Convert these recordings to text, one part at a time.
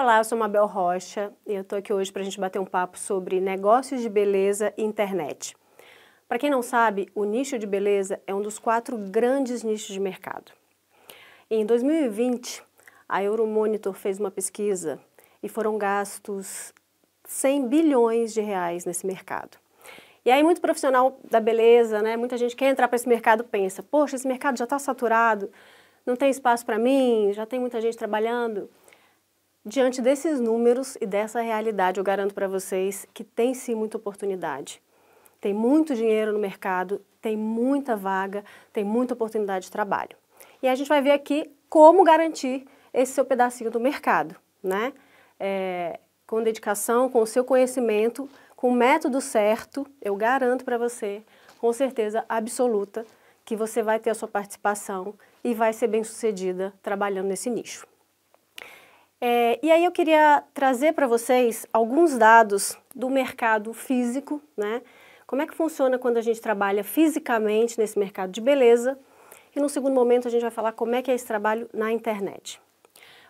Olá, eu sou Mabel Rocha e eu estou aqui hoje para a gente bater um papo sobre negócios de beleza e internet. Para quem não sabe, o nicho de beleza é um dos quatro grandes nichos de mercado. Em 2020, a Euromonitor fez uma pesquisa e foram gastos 100 bilhões de reais nesse mercado. E aí muito profissional da beleza, né? Muita gente quer entrar para esse mercado pensa, poxa, esse mercado já está saturado, não tem espaço para mim, já tem muita gente trabalhando. Diante desses números e dessa realidade, eu garanto para vocês que tem sim muita oportunidade. Tem muito dinheiro no mercado, tem muita vaga, tem muita oportunidade de trabalho. E a gente vai ver aqui como garantir esse seu pedacinho do mercado, né? É, com dedicação, com o seu conhecimento, com o método certo, eu garanto para você, com certeza absoluta, que você vai ter a sua participação e vai ser bem sucedida trabalhando nesse nicho. É, e aí eu queria trazer para vocês alguns dados do mercado físico, né? Como é que funciona quando a gente trabalha fisicamente nesse mercado de beleza? E no segundo momento a gente vai falar como é que é esse trabalho na internet.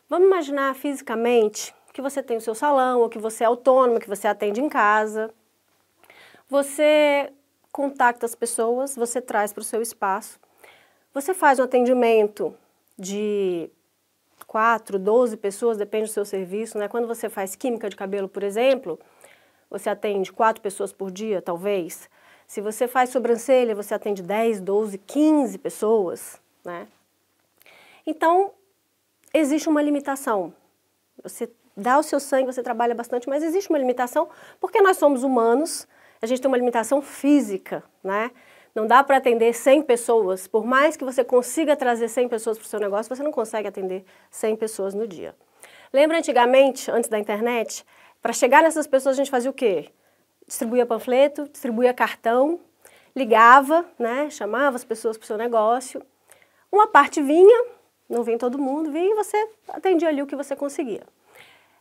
Vamos imaginar fisicamente que você tem o seu salão, ou que você é autônomo, que você atende em casa. Você contacta as pessoas, você traz para o seu espaço. Você faz um atendimento de 4, 12 pessoas, depende do seu serviço. Né? Quando você faz química de cabelo, por exemplo, você atende 4 pessoas por dia, talvez. Se você faz sobrancelha, você atende 10, 12, 15 pessoas. Né? Então, existe uma limitação. Você dá o seu sangue, você trabalha bastante, mas existe uma limitação porque nós somos humanos, a gente tem uma limitação física, né? Não dá para atender 100 pessoas. Por mais que você consiga trazer 100 pessoas para o seu negócio, você não consegue atender 100 pessoas no dia. Lembra antigamente, antes da internet, para chegar nessas pessoas a gente fazia o quê? Distribuía panfleto, distribuía cartão, ligava, né, chamava as pessoas para o seu negócio. Uma parte vinha, não vem todo mundo, vinha e você atendia ali o que você conseguia.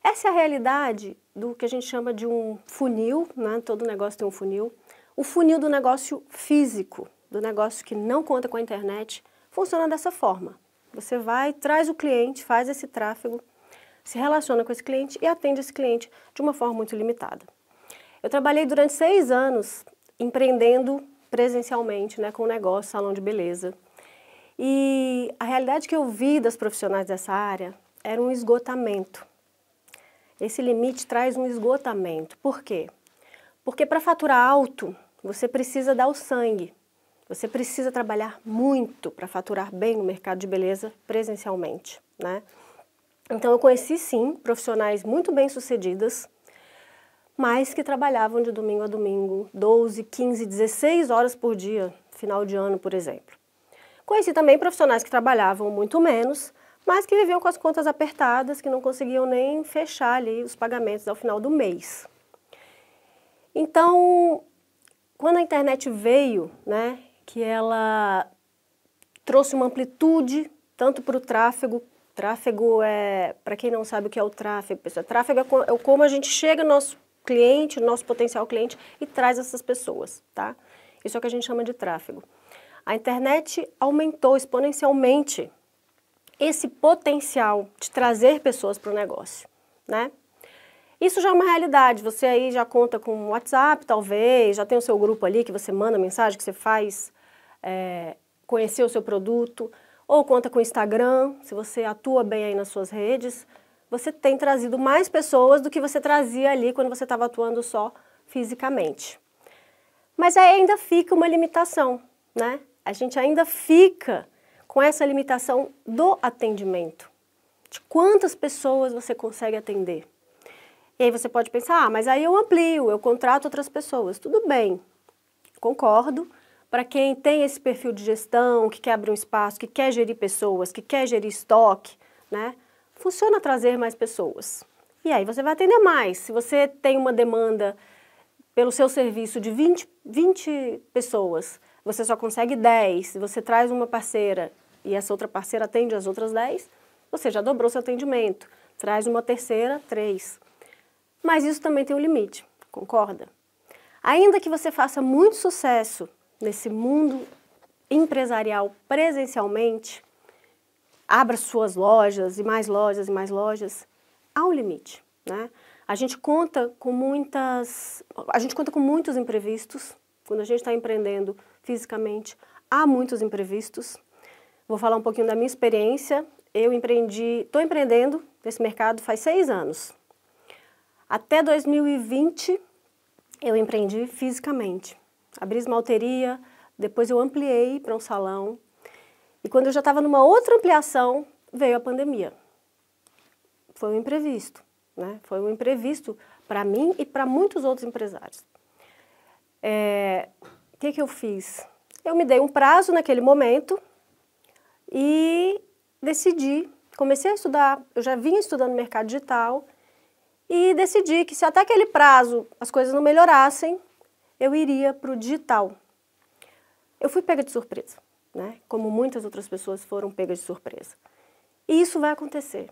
Essa é a realidade do que a gente chama de um funil, né? todo negócio tem um funil. O funil do negócio físico, do negócio que não conta com a internet, funciona dessa forma. Você vai, traz o cliente, faz esse tráfego, se relaciona com esse cliente e atende esse cliente de uma forma muito limitada. Eu trabalhei durante seis anos empreendendo presencialmente né, com o negócio, salão de beleza. E a realidade que eu vi das profissionais dessa área era um esgotamento. Esse limite traz um esgotamento. Por quê? Porque para faturar alto, você precisa dar o sangue, você precisa trabalhar muito para faturar bem no mercado de beleza presencialmente, né? Então eu conheci sim profissionais muito bem sucedidas, mas que trabalhavam de domingo a domingo, 12, 15, 16 horas por dia, final de ano, por exemplo. Conheci também profissionais que trabalhavam muito menos, mas que viviam com as contas apertadas, que não conseguiam nem fechar ali os pagamentos ao final do mês. Então, quando a internet veio, né, que ela trouxe uma amplitude tanto para o tráfego, tráfego é, para quem não sabe o que é o tráfego, pessoal, tráfego é, é como a gente chega no nosso cliente, nosso potencial cliente e traz essas pessoas, tá? Isso é o que a gente chama de tráfego. A internet aumentou exponencialmente esse potencial de trazer pessoas para o negócio, né? Isso já é uma realidade. Você aí já conta com WhatsApp, talvez, já tem o seu grupo ali que você manda mensagem, que você faz é, conhecer o seu produto, ou conta com o Instagram, se você atua bem aí nas suas redes. Você tem trazido mais pessoas do que você trazia ali quando você estava atuando só fisicamente. Mas aí ainda fica uma limitação, né? A gente ainda fica com essa limitação do atendimento. De quantas pessoas você consegue atender? E aí você pode pensar, ah, mas aí eu amplio, eu contrato outras pessoas. Tudo bem, concordo. Para quem tem esse perfil de gestão, que quer abrir um espaço, que quer gerir pessoas, que quer gerir estoque, né? Funciona trazer mais pessoas. E aí você vai atender mais. Se você tem uma demanda pelo seu serviço de 20, 20 pessoas, você só consegue 10, se você traz uma parceira e essa outra parceira atende as outras 10, você já dobrou seu atendimento. Traz uma terceira, três. Mas isso também tem um limite, concorda? Ainda que você faça muito sucesso nesse mundo empresarial presencialmente, abra suas lojas e mais lojas e mais lojas, há um limite, né? A gente conta com muitas, a gente conta com muitos imprevistos quando a gente está empreendendo fisicamente. Há muitos imprevistos. Vou falar um pouquinho da minha experiência. Eu empreendi, estou empreendendo nesse mercado faz seis anos. Até 2020 eu empreendi fisicamente. Abri esmalteria, depois eu ampliei para um salão. E quando eu já estava numa outra ampliação, veio a pandemia. Foi um imprevisto, né? Foi um imprevisto para mim e para muitos outros empresários. É, o que, que eu fiz? Eu me dei um prazo naquele momento e decidi, comecei a estudar, eu já vinha estudando mercado digital e decidi que se até aquele prazo as coisas não melhorassem, eu iria para o digital. Eu fui pega de surpresa, né? como muitas outras pessoas foram pegas de surpresa. E isso vai acontecer.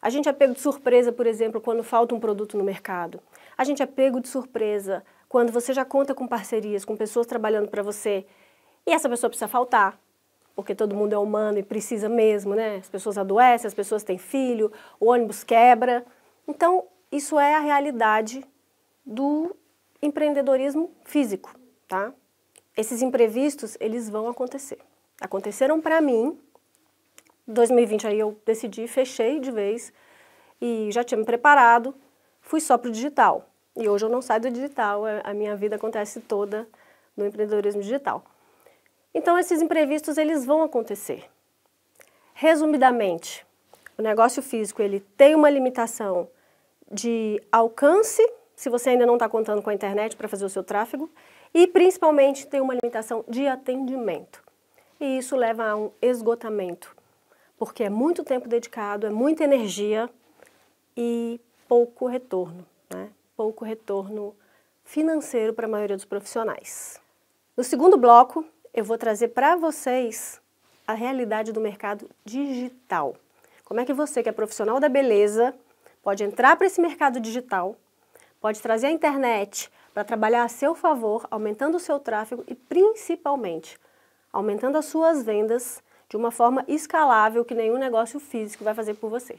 A gente é pego de surpresa, por exemplo, quando falta um produto no mercado. A gente é pego de surpresa quando você já conta com parcerias, com pessoas trabalhando para você e essa pessoa precisa faltar, porque todo mundo é humano e precisa mesmo, né? As pessoas adoecem, as pessoas têm filho, o ônibus quebra. Então, isso é a realidade do empreendedorismo físico, tá? Esses imprevistos, eles vão acontecer. Aconteceram para mim, 2020 aí eu decidi, fechei de vez e já tinha me preparado, fui só para o digital. E hoje eu não saio do digital, é, a minha vida acontece toda no empreendedorismo digital. Então esses imprevistos, eles vão acontecer. Resumidamente, o negócio físico, ele tem uma limitação de alcance, se você ainda não está contando com a internet para fazer o seu tráfego, e principalmente tem uma limitação de atendimento. E isso leva a um esgotamento, porque é muito tempo dedicado, é muita energia e pouco retorno, né? pouco retorno financeiro para a maioria dos profissionais. No segundo bloco, eu vou trazer para vocês a realidade do mercado digital. Como é que você, que é profissional da beleza, pode entrar para esse mercado digital, pode trazer a internet para trabalhar a seu favor, aumentando o seu tráfego e principalmente aumentando as suas vendas de uma forma escalável que nenhum negócio físico vai fazer por você.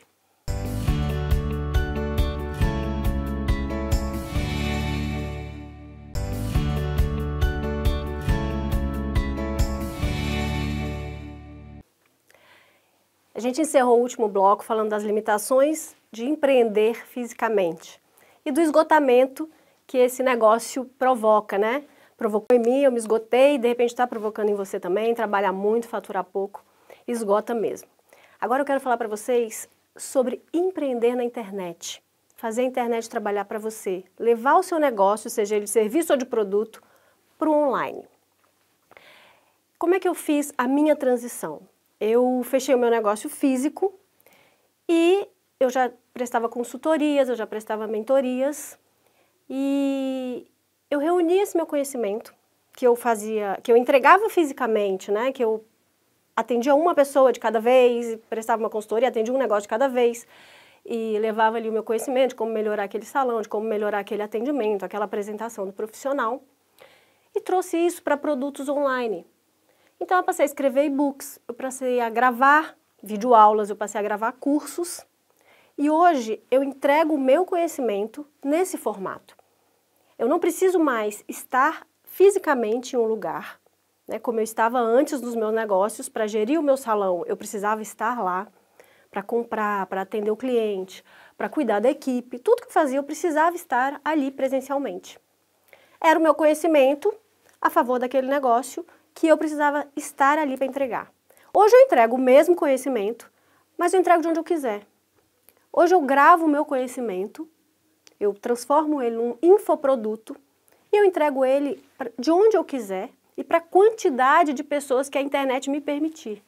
A gente encerrou o último bloco falando das limitações de empreender fisicamente e do esgotamento que esse negócio provoca, né? Provocou em mim, eu me esgotei, de repente está provocando em você também, trabalhar muito, faturar pouco, esgota mesmo. Agora eu quero falar para vocês sobre empreender na internet. Fazer a internet trabalhar para você, levar o seu negócio, seja ele de serviço ou de produto, para o online. Como é que eu fiz a minha transição? eu fechei o meu negócio físico e eu já prestava consultorias, eu já prestava mentorias e eu reuni esse meu conhecimento que eu fazia, que eu entregava fisicamente, né, que eu atendia uma pessoa de cada vez, prestava uma consultoria, atendia um negócio de cada vez e levava ali o meu conhecimento de como melhorar aquele salão, de como melhorar aquele atendimento, aquela apresentação do profissional e trouxe isso para produtos online. Então eu passei a escrever e-books, eu passei a gravar videoaulas, eu passei a gravar cursos. E hoje eu entrego o meu conhecimento nesse formato. Eu não preciso mais estar fisicamente em um lugar, né, como eu estava antes dos meus negócios, para gerir o meu salão, eu precisava estar lá para comprar, para atender o cliente, para cuidar da equipe, tudo que eu fazia eu precisava estar ali presencialmente. Era o meu conhecimento a favor daquele negócio que eu precisava estar ali para entregar. Hoje eu entrego o mesmo conhecimento, mas eu entrego de onde eu quiser. Hoje eu gravo o meu conhecimento, eu transformo ele num infoproduto e eu entrego ele de onde eu quiser e para a quantidade de pessoas que a internet me permitir.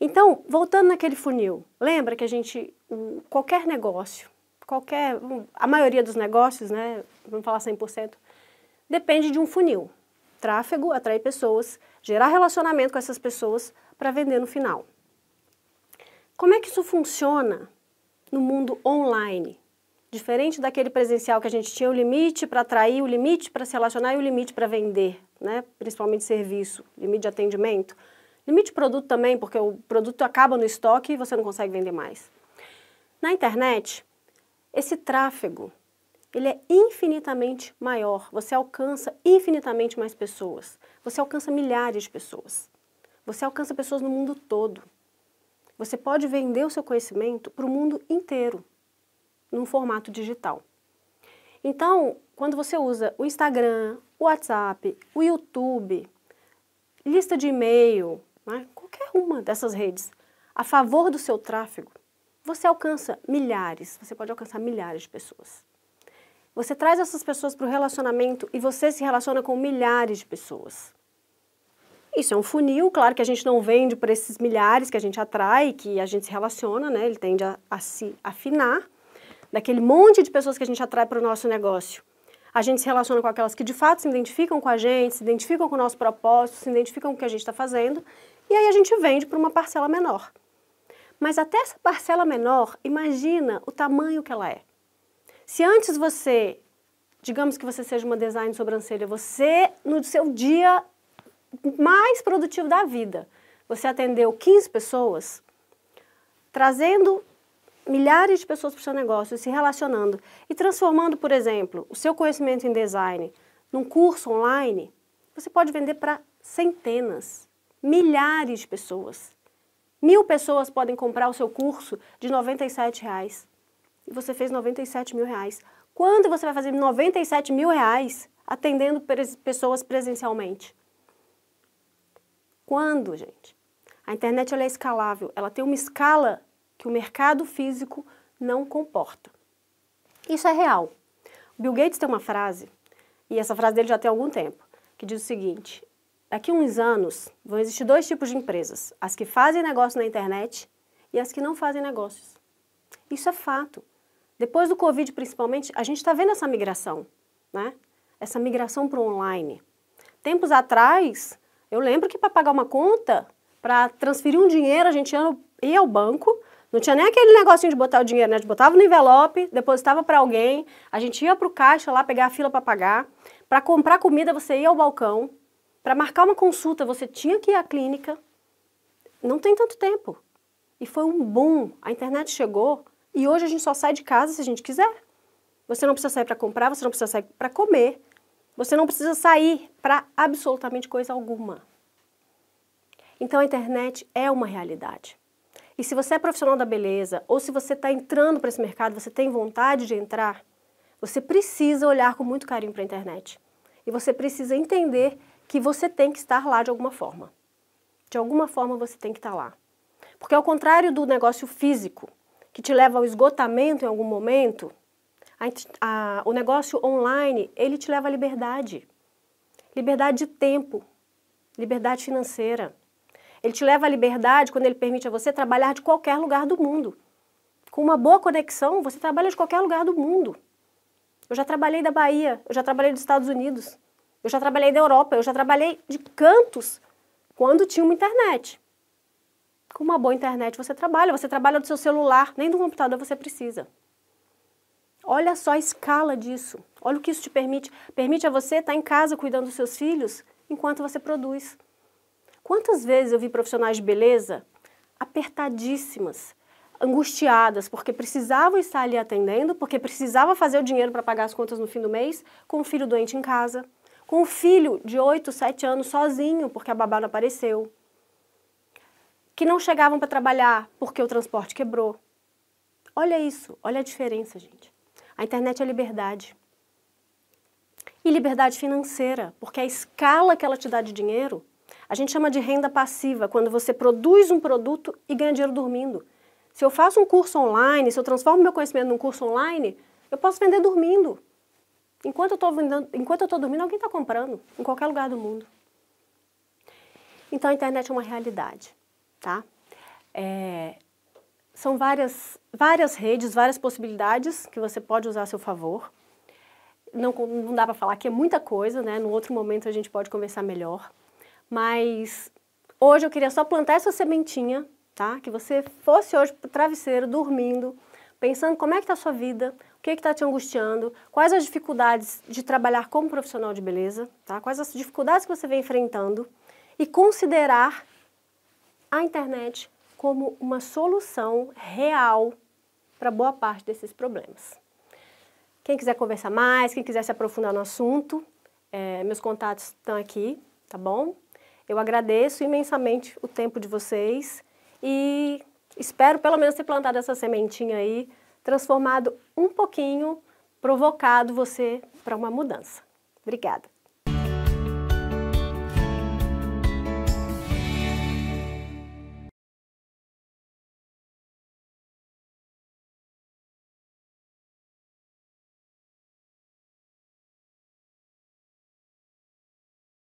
Então, voltando naquele funil, lembra que a gente, qualquer negócio, qualquer, a maioria dos negócios, né, vamos falar 100%, depende de um funil tráfego, atrair pessoas, gerar relacionamento com essas pessoas para vender no final. Como é que isso funciona no mundo online? Diferente daquele presencial que a gente tinha o limite para atrair, o limite para se relacionar e o limite para vender, né? principalmente serviço, limite de atendimento. Limite de produto também, porque o produto acaba no estoque e você não consegue vender mais. Na internet, esse tráfego ele é infinitamente maior. Você alcança infinitamente mais pessoas. Você alcança milhares de pessoas. Você alcança pessoas no mundo todo. Você pode vender o seu conhecimento para o mundo inteiro, num formato digital. Então, quando você usa o Instagram, o WhatsApp, o YouTube, lista de e-mail, né, qualquer uma dessas redes, a favor do seu tráfego, você alcança milhares, você pode alcançar milhares de pessoas. Você traz essas pessoas para o relacionamento e você se relaciona com milhares de pessoas. Isso é um funil, claro que a gente não vende para esses milhares que a gente atrai, que a gente se relaciona, né? Ele tende a, a se afinar. Daquele monte de pessoas que a gente atrai para o nosso negócio. A gente se relaciona com aquelas que de fato se identificam com a gente, se identificam com o nosso propósito, se identificam com o que a gente está fazendo, e aí a gente vende para uma parcela menor. Mas até essa parcela menor, imagina o tamanho que ela é. Se antes você, digamos que você seja uma design de sobrancelha, você no seu dia mais produtivo da vida, você atendeu 15 pessoas, trazendo milhares de pessoas para o seu negócio, se relacionando e transformando, por exemplo, o seu conhecimento em design num curso online, você pode vender para centenas, milhares de pessoas. Mil pessoas podem comprar o seu curso de R$ 97. Reais e você fez 97 mil reais. Quando você vai fazer 97 mil reais atendendo pessoas presencialmente? Quando, gente? A internet é escalável, ela tem uma escala que o mercado físico não comporta. Isso é real. O Bill Gates tem uma frase, e essa frase dele já tem algum tempo, que diz o seguinte: daqui a uns anos vão existir dois tipos de empresas, as que fazem negócio na internet e as que não fazem negócios. Isso é fato. Depois do Covid, principalmente, a gente está vendo essa migração, né? Essa migração para o online. Tempos atrás, eu lembro que para pagar uma conta, para transferir um dinheiro, a gente ia ao banco, não tinha nem aquele negocinho de botar o dinheiro, né? A gente botava no envelope, depositava para alguém, a gente ia para o caixa lá pegar a fila para pagar. Para comprar comida, você ia ao balcão. Para marcar uma consulta, você tinha que ir à clínica. Não tem tanto tempo. E foi um boom. A internet chegou e hoje a gente só sai de casa se a gente quiser. Você não precisa sair para comprar, você não precisa sair para comer, você não precisa sair para absolutamente coisa alguma. Então a internet é uma realidade. E se você é profissional da beleza ou se você está entrando para esse mercado, você tem vontade de entrar, você precisa olhar com muito carinho para a internet. E você precisa entender que você tem que estar lá de alguma forma. De alguma forma você tem que estar tá lá. Porque ao contrário do negócio físico, que te leva ao esgotamento em algum momento, a, a, o negócio online, ele te leva à liberdade. Liberdade de tempo, liberdade financeira. Ele te leva à liberdade quando ele permite a você trabalhar de qualquer lugar do mundo. Com uma boa conexão, você trabalha de qualquer lugar do mundo. Eu já trabalhei da Bahia, eu já trabalhei dos Estados Unidos, eu já trabalhei da Europa, eu já trabalhei de cantos quando tinha uma internet. Com uma boa internet você trabalha, você trabalha do seu celular, nem do computador você precisa. Olha só a escala disso. Olha o que isso te permite. Permite a você estar em casa cuidando dos seus filhos enquanto você produz. Quantas vezes eu vi profissionais de beleza apertadíssimas, angustiadas, porque precisavam estar ali atendendo, porque precisava fazer o dinheiro para pagar as contas no fim do mês, com o filho doente em casa, com o filho de 8, 7 anos sozinho, porque a babá não apareceu que não chegavam para trabalhar porque o transporte quebrou. Olha isso, olha a diferença, gente. A internet é liberdade. E liberdade financeira, porque a escala que ela te dá de dinheiro, a gente chama de renda passiva, quando você produz um produto e ganha dinheiro dormindo. Se eu faço um curso online, se eu transformo meu conhecimento num curso online, eu posso vender dormindo. Enquanto eu estou dormindo, alguém está comprando, em qualquer lugar do mundo. Então a internet é uma realidade tá? É, são várias, várias redes, várias possibilidades que você pode usar a seu favor. Não, não dá para falar que é muita coisa, né? No outro momento a gente pode conversar melhor. Mas hoje eu queria só plantar essa sementinha, tá? Que você fosse hoje pro travesseiro, dormindo, pensando como é que tá a sua vida, o que é tá te angustiando, quais as dificuldades de trabalhar como profissional de beleza, tá? Quais as dificuldades que você vem enfrentando e considerar a internet como uma solução real para boa parte desses problemas. Quem quiser conversar mais, quem quiser se aprofundar no assunto, é, meus contatos estão aqui, tá bom? Eu agradeço imensamente o tempo de vocês e espero pelo menos ter plantado essa sementinha aí, transformado um pouquinho, provocado você para uma mudança. Obrigada.